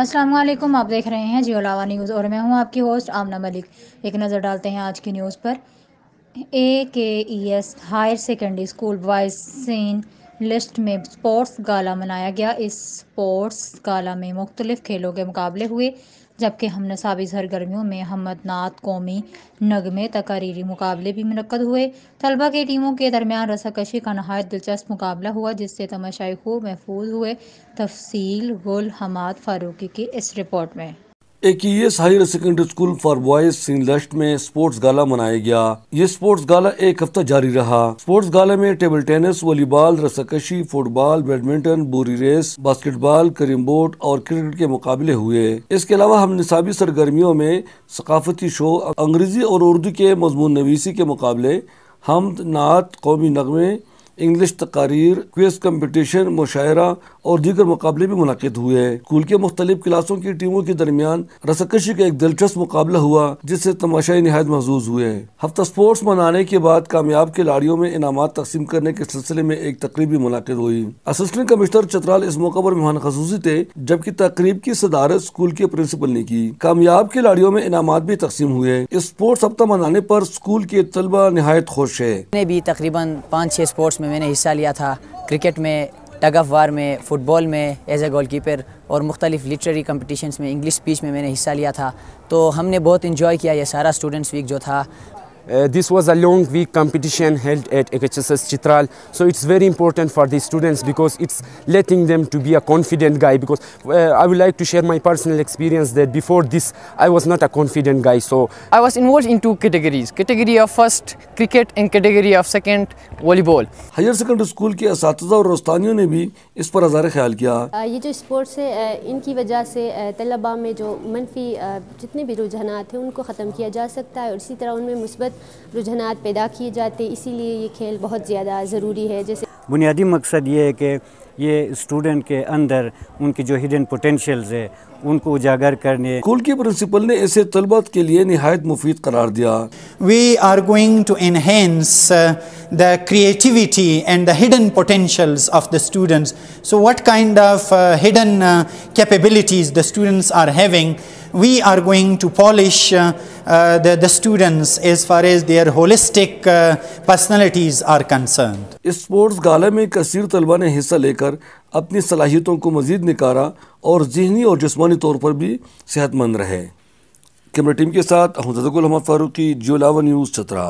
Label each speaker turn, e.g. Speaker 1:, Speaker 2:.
Speaker 1: अस्सलाम वालेकुम आप देख रहे हैं जियोलावा न्यूज़ और मैं हूं आपकी होस्ट आमना मलिक एक नज़र डालते हैं आज की न्यूज़ पर A K E S higher secondary school boys सीन लिस्ट में स्पोर्ट्स गाला मनाया गया इस स्पोर्ट्स गाला में मुख्तलिफ खेलों के मुकाबले हुए जबकि हम नसाबी सरगर्मियों में हमद कौमी नगमे तकारीरी मुकाबले भी मनकद हुए तलबा की टीमों के दरमियान रसाकशी का नहायत दिलचस्प मुकाबला हुआ जिससे तमाशाई खूब महफूज हुए तफसील गुल हमाद फारूकी की इस रिपोर्ट में
Speaker 2: एक E S higher secondary school for boys सिंह लस्ट में स्पोर्ट्स गाला मनाया गया ये स्पोर्ट्स गाला एक हफ्ता जारी रहा स्पोर्ट्स गाला में टेबल टेनिस वॉलीबॉल रस्साकशी फुटबॉल बैडमिंटन बोरी रेस बास्केटबॉल करीम बोर्ड और क्रिकेट के मुकाबले हुए इसके अलावा हम निसाबी सरगर्मियों में सकाफती शो अंग्रेजी और उर्दू के मजमून नवीसी के मुकाबले हम नात कौमी नगमे इंग्लिश तकारीर क्विज कम्पटिशन मुशायरा और दीगर मुकाबले भी मुनद हुए हैं स्कूल के मुख्तलिफ क्लासों की टीमों के दरमियान रसकशी का एक दिलचस्प मुकाबला हुआ जिससे तमाशाई नहायत महजूज हुए हफ्ता स्पोर्ट्स मनाने के बाद कामयाब खिलाड़ियों में इनाम तकसीम करने के सिलसिले में एक तकरीब भी मुनद हुई असिस्टेंट कमिश्नर चतराल इस मौके पर मेहमान खसूसी थे जबकि तकरीब की सदारत स्कूल के प्रिंसिपल ने की कामयाब खिलाड़ियों में इनाम भी तकसीम हुए स्पोर्ट्स हफ्ता मनाने पर स्कूल के तलबा नहायत खुश है
Speaker 3: तकरीबन पाँच छह स्पोर्ट्स में मैंने हिस्सा लिया था क्रिकेट में टग ऑफ वार में फ़ुटबॉल में एज ए गोल कीपर और मुख्तलिफ लिटरेरी कम्पटिशन्स में इंग्लिश स्पीच में मैंने हिस्सा लिया था तो हमने बहुत इन्जॉय किया ये सारा स्टूडेंट्स वीक जो था
Speaker 4: Uh, this was a long week competition held at HSS Chitral. So it's very important for the students because it's letting them to be a confident guy because uh, I would like to share my personal experience that before this I was not a confident guy. So I was involved in two categories, category of first cricket and category of second
Speaker 2: volleyball. Higher secondary school के इस और स्थानियों ने भी इस पर हज़ार ख्याल किया
Speaker 1: ये जो स्पोर्ट्स है इनकी वजह से तलबा में जो मनफी जितने भी रुझानात हैं उनको ख़त्म किया रुझाना पैदा किए जाते इसीलिए ये खेल बहुत ज़्यादा ज़रूरी है जैसे
Speaker 2: बुनियादी मकसद ये है कि ये स्टूडेंट के अंदर उनकी जो हिडन पोटेंशियल्स है उनको उजागर करने स्कूल के प्रिंसिपल ने इसे तलबात के
Speaker 4: लिए नहायत मुफीद करार दिया we are going to enhance the creativity and the hidden potentials of the students so what kind of hidden capabilities the students are having we are going to polish the uh, the, the students as far as their holistic uh,
Speaker 2: sports gala में कसीर तलबा ने हिस्सा लेकर कर अपनी सलाहियतों को मज़ीद निकारा और जहनी और जिसमानी तौर पर भी सेहतमंद रहे कैमरा टीम के साथ हमजदुल अहमद फ़ारूकी जियोलावा न्यूज़ चतराल